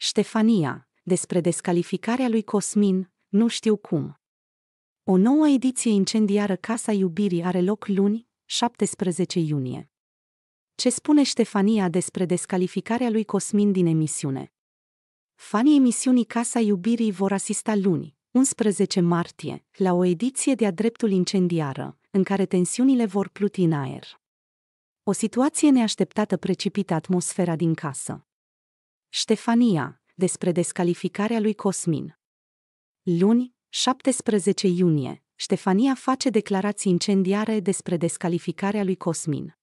Ștefania, despre descalificarea lui Cosmin, nu știu cum. O nouă ediție incendiară Casa Iubirii are loc luni, 17 iunie. Ce spune Ștefania despre descalificarea lui Cosmin din emisiune? Fanii emisiunii Casa Iubirii vor asista luni, 11 martie, la o ediție de-a dreptul incendiară, în care tensiunile vor pluti în aer. O situație neașteptată precipită atmosfera din casă. Ștefania, despre descalificarea lui Cosmin. Luni, 17 iunie, Ștefania face declarații incendiare despre descalificarea lui Cosmin.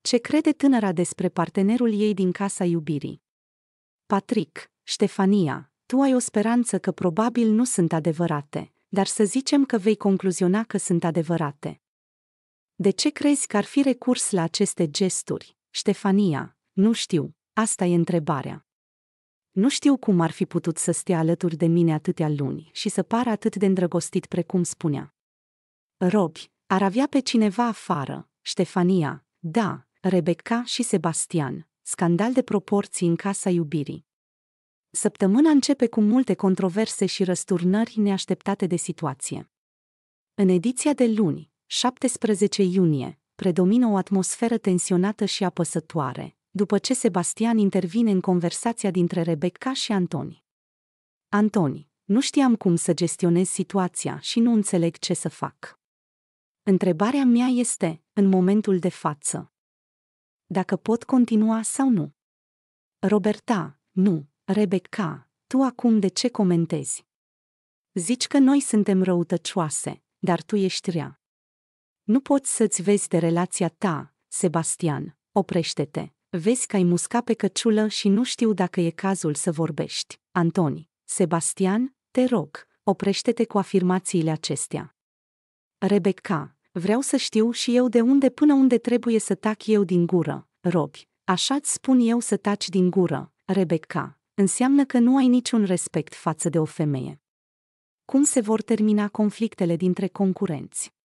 Ce crede tânăra despre partenerul ei din casa iubirii? Patrick, Ștefania, tu ai o speranță că probabil nu sunt adevărate, dar să zicem că vei concluziona că sunt adevărate. De ce crezi că ar fi recurs la aceste gesturi, Ștefania? Nu știu, asta e întrebarea. Nu știu cum ar fi putut să stea alături de mine atâtea luni și să pară atât de îndrăgostit precum spunea. Robi, ar avea pe cineva afară, Ștefania, da, Rebecca și Sebastian, scandal de proporții în casa iubirii. Săptămâna începe cu multe controverse și răsturnări neașteptate de situație. În ediția de luni, 17 iunie, predomină o atmosferă tensionată și apăsătoare, după ce Sebastian intervine în conversația dintre Rebecca și Antoni. Antoni, nu știam cum să gestionez situația și nu înțeleg ce să fac. Întrebarea mea este, în momentul de față, dacă pot continua sau nu. Roberta, nu, Rebecca, tu acum de ce comentezi? Zici că noi suntem răutăcioase, dar tu ești rea. Nu poți să-ți vezi de relația ta, Sebastian, oprește-te. Vezi că ai musca pe căciulă și nu știu dacă e cazul să vorbești. Antoni, Sebastian, te rog, oprește-te cu afirmațiile acestea. Rebecca, vreau să știu și eu de unde până unde trebuie să tac eu din gură, robi. Așa-ți spun eu să taci din gură, Rebecca. Înseamnă că nu ai niciun respect față de o femeie. Cum se vor termina conflictele dintre concurenți?